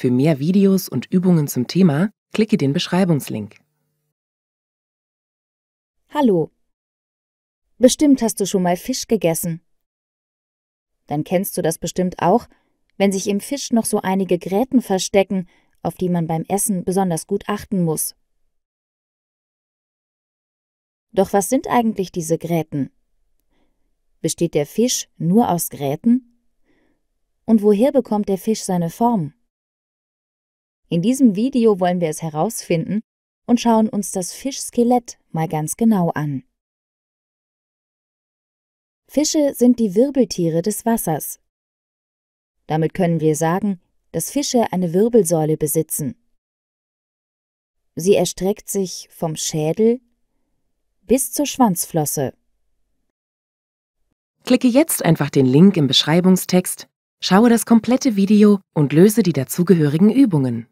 Für mehr Videos und Übungen zum Thema klicke den Beschreibungslink. Hallo. Bestimmt hast du schon mal Fisch gegessen. Dann kennst du das bestimmt auch, wenn sich im Fisch noch so einige Gräten verstecken, auf die man beim Essen besonders gut achten muss. Doch was sind eigentlich diese Gräten? Besteht der Fisch nur aus Gräten? Und woher bekommt der Fisch seine Form? In diesem Video wollen wir es herausfinden und schauen uns das Fischskelett mal ganz genau an. Fische sind die Wirbeltiere des Wassers. Damit können wir sagen, dass Fische eine Wirbelsäule besitzen. Sie erstreckt sich vom Schädel bis zur Schwanzflosse. Klicke jetzt einfach den Link im Beschreibungstext, schaue das komplette Video und löse die dazugehörigen Übungen.